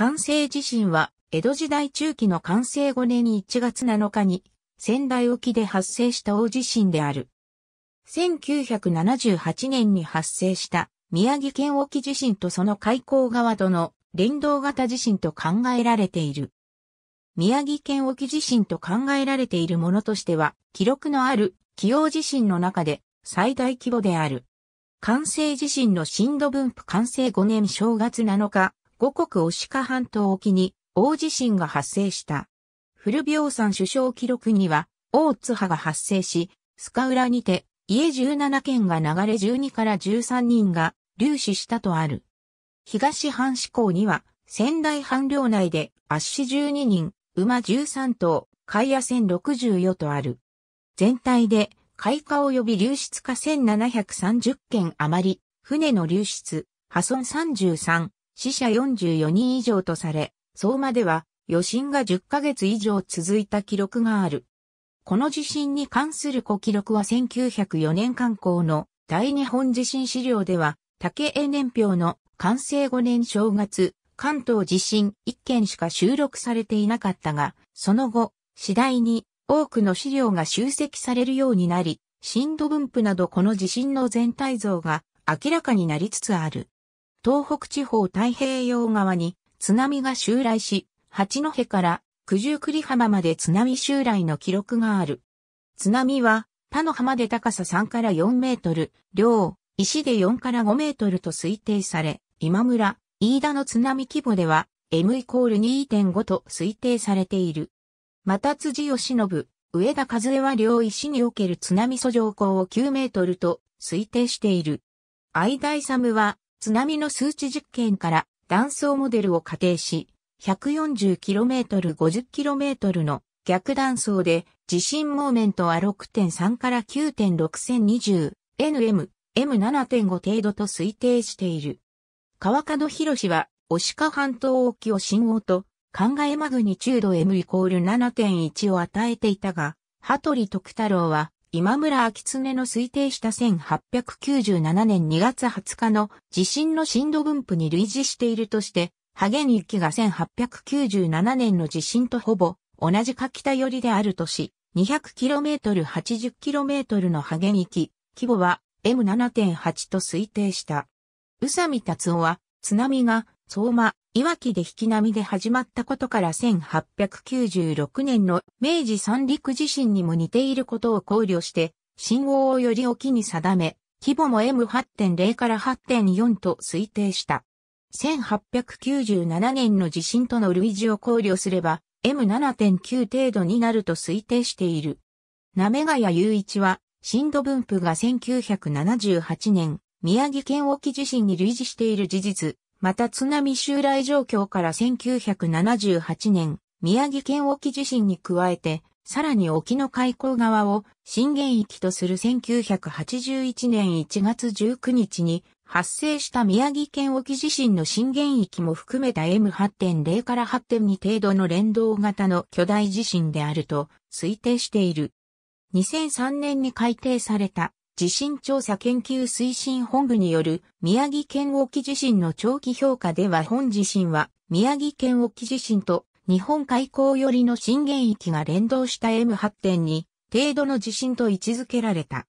関西地震は、江戸時代中期の関西5年1月7日に、仙台沖で発生した大地震である。1978年に発生した宮城県沖地震とその海溝側との連動型地震と考えられている。宮城県沖地震と考えられているものとしては、記録のある起用地震の中で最大規模である。関西地震の震度分布完成5年正月7日、五国オシカ半島沖に大地震が発生した。古病山首相記録には、大津波が発生し、スカウラにて、家17軒が流れ12から13人が流死したとある。東半志向には、仙台半領内で圧死12人、馬13頭、海野線64とある。全体で、開花及び流出化1730件余り、船の流出、破損33、死者44人以上とされ、相馬では余震が10ヶ月以上続いた記録がある。この地震に関する古記録は1904年刊行の大日本地震資料では、竹江年表の完成5年正月、関東地震1件しか収録されていなかったが、その後、次第に多くの資料が集積されるようになり、震度分布などこの地震の全体像が明らかになりつつある。東北地方太平洋側に津波が襲来し、八戸から九十九里浜まで津波襲来の記録がある。津波は他の浜で高さ3から4メートル、両、石で4から5メートルと推定され、今村、飯田の津波規模では M イコール2.5と推定されている。また辻義信、上田和江は両石における津波素上高を9メートルと推定している。相サムは津波の数値実験から断層モデルを仮定し、140km50km の逆断層で地震モーメントは6.3から9.6020 nm、m7.5 程度と推定している。川角博士は、押鹿半島沖を信号と考えマグニチュード m イコール7.1を与えていたが、羽鳥徳太郎は今村秋恒の推定した1897年2月20日の地震の震度分布に類似しているとして、ハゲニキが1897年の地震とほぼ同じか北寄りであるとし、200km80km のハゲニキ、規模は M7.8 と推定した。宇佐美達夫は津波が相馬、岩木で引き波で始まったことから1896年の明治三陸地震にも似ていることを考慮して、信号をより沖に定め、規模も M8.0 から8.4と推定した。1897年の地震との類似を考慮すれば、M7.9 程度になると推定している。なめがや雄一は、震度分布が1978年、宮城県沖地震に類似している事実、また津波襲来状況から1978年、宮城県沖地震に加えて、さらに沖の海溝側を震源域とする1981年1月19日に発生した宮城県沖地震の震源域も含めた M8.0 から8.2程度の連動型の巨大地震であると推定している。2003年に改定された地震調査研究推進本部による宮城県沖地震の長期評価では本地震は宮城県沖地震と日本海溝寄りの震源域が連動した M8.2 程度の地震と位置づけられた。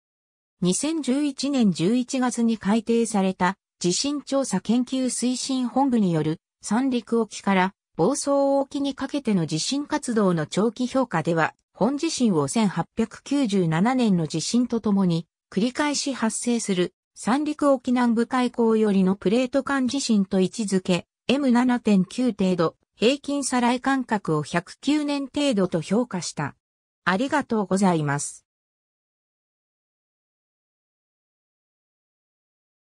2011年11月に改定された地震調査研究推進本部による三陸沖から房総沖にかけての地震活動の長期評価では本地震を1897年の地震とともに繰り返し発生する三陸沖南部海溝よりのプレート間地震と位置づけ M7.9 程度平均再来間隔を109年程度と評価した。ありがとうございます。